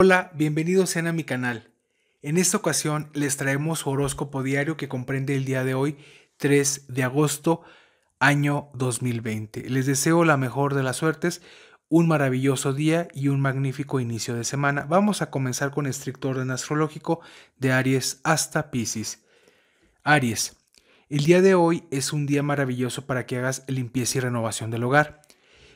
Hola, bienvenidos sean a mi canal. En esta ocasión les traemos horóscopo diario que comprende el día de hoy, 3 de agosto, año 2020. Les deseo la mejor de las suertes, un maravilloso día y un magnífico inicio de semana. Vamos a comenzar con estricto orden astrológico de Aries hasta Pisces. Aries, el día de hoy es un día maravilloso para que hagas limpieza y renovación del hogar.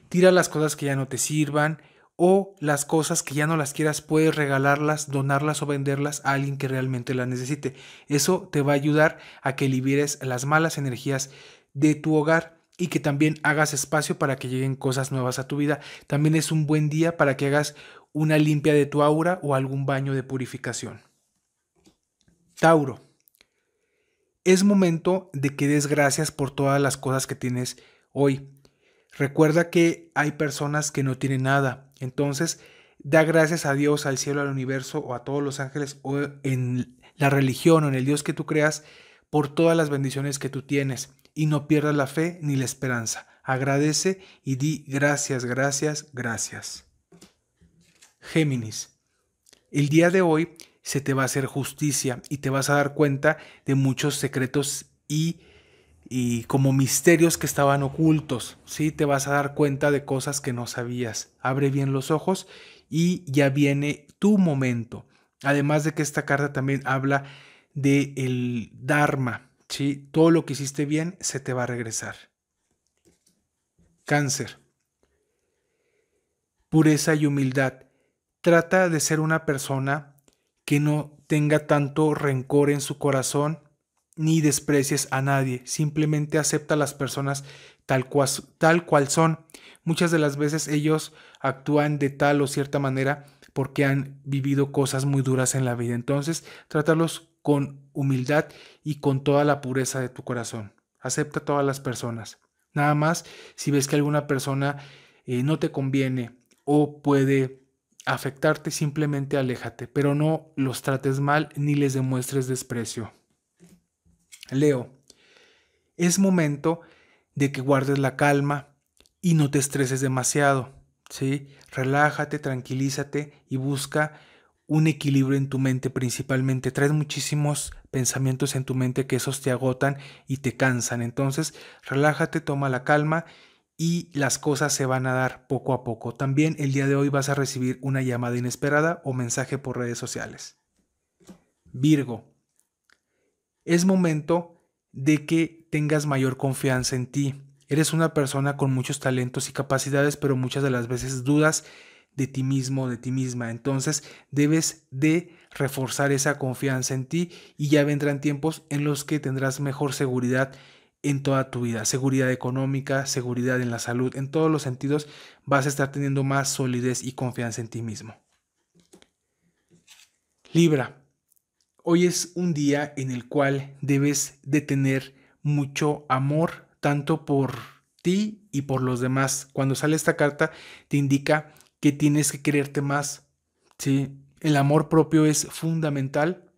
Tira las cosas que ya no te sirvan, o las cosas que ya no las quieras puedes regalarlas, donarlas o venderlas a alguien que realmente las necesite. Eso te va a ayudar a que liberes las malas energías de tu hogar y que también hagas espacio para que lleguen cosas nuevas a tu vida. También es un buen día para que hagas una limpia de tu aura o algún baño de purificación. Tauro. Es momento de que des gracias por todas las cosas que tienes hoy. Recuerda que hay personas que no tienen nada, entonces, da gracias a Dios, al cielo, al universo o a todos los ángeles o en la religión o en el Dios que tú creas por todas las bendiciones que tú tienes y no pierdas la fe ni la esperanza. Agradece y di gracias, gracias, gracias. Géminis, el día de hoy se te va a hacer justicia y te vas a dar cuenta de muchos secretos y y como misterios que estaban ocultos. ¿sí? Te vas a dar cuenta de cosas que no sabías. Abre bien los ojos y ya viene tu momento. Además de que esta carta también habla de el Dharma. ¿sí? Todo lo que hiciste bien se te va a regresar. Cáncer. Pureza y humildad. Trata de ser una persona que no tenga tanto rencor en su corazón ni desprecies a nadie, simplemente acepta a las personas tal cual, tal cual son. Muchas de las veces ellos actúan de tal o cierta manera porque han vivido cosas muy duras en la vida. Entonces, trátalos con humildad y con toda la pureza de tu corazón. Acepta a todas las personas. Nada más si ves que alguna persona eh, no te conviene o puede afectarte, simplemente aléjate, pero no los trates mal ni les demuestres desprecio. Leo, es momento de que guardes la calma y no te estreses demasiado. ¿sí? Relájate, tranquilízate y busca un equilibrio en tu mente principalmente. Traes muchísimos pensamientos en tu mente que esos te agotan y te cansan. Entonces, relájate, toma la calma y las cosas se van a dar poco a poco. También el día de hoy vas a recibir una llamada inesperada o mensaje por redes sociales. Virgo, es momento de que tengas mayor confianza en ti. Eres una persona con muchos talentos y capacidades, pero muchas de las veces dudas de ti mismo, de ti misma. Entonces debes de reforzar esa confianza en ti y ya vendrán tiempos en los que tendrás mejor seguridad en toda tu vida. Seguridad económica, seguridad en la salud, en todos los sentidos vas a estar teniendo más solidez y confianza en ti mismo. Libra, Hoy es un día en el cual debes de tener mucho amor, tanto por ti y por los demás. Cuando sale esta carta, te indica que tienes que quererte más. ¿sí? El amor propio es fundamental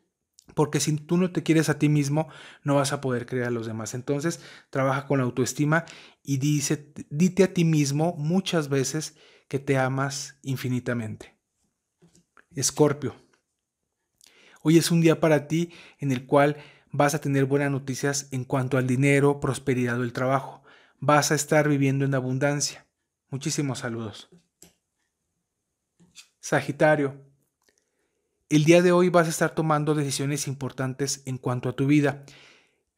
porque si tú no te quieres a ti mismo, no vas a poder creer a los demás. Entonces, trabaja con la autoestima y dice, dite a ti mismo muchas veces que te amas infinitamente. Escorpio. Hoy es un día para ti en el cual vas a tener buenas noticias en cuanto al dinero, prosperidad o el trabajo. Vas a estar viviendo en abundancia. Muchísimos saludos. Sagitario, el día de hoy vas a estar tomando decisiones importantes en cuanto a tu vida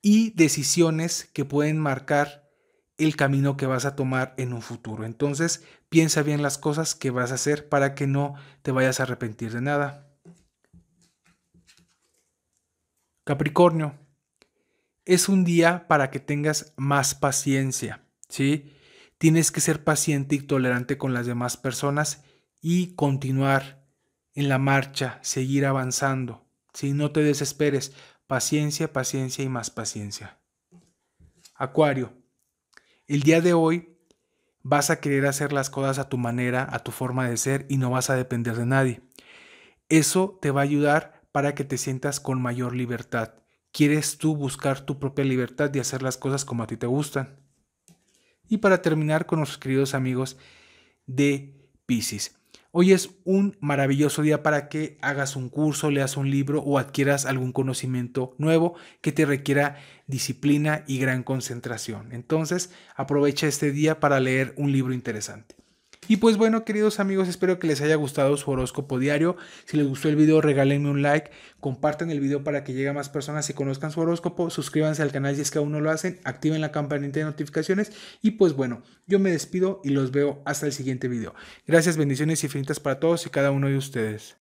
y decisiones que pueden marcar el camino que vas a tomar en un futuro. Entonces, piensa bien las cosas que vas a hacer para que no te vayas a arrepentir de nada. Capricornio, es un día para que tengas más paciencia, ¿sí? Tienes que ser paciente y tolerante con las demás personas y continuar en la marcha, seguir avanzando, Si No te desesperes, paciencia, paciencia y más paciencia. Acuario, el día de hoy vas a querer hacer las cosas a tu manera, a tu forma de ser y no vas a depender de nadie. Eso te va a ayudar para que te sientas con mayor libertad. Quieres tú buscar tu propia libertad de hacer las cosas como a ti te gustan. Y para terminar con nuestros queridos amigos de Pisces. Hoy es un maravilloso día para que hagas un curso, leas un libro o adquieras algún conocimiento nuevo que te requiera disciplina y gran concentración. Entonces, aprovecha este día para leer un libro interesante. Y pues bueno, queridos amigos, espero que les haya gustado su horóscopo diario. Si les gustó el video, regálenme un like, compartan el video para que llegue a más personas y conozcan su horóscopo, suscríbanse al canal si es que aún no lo hacen, activen la campanita de notificaciones y pues bueno, yo me despido y los veo hasta el siguiente video. Gracias, bendiciones infinitas para todos y cada uno de ustedes.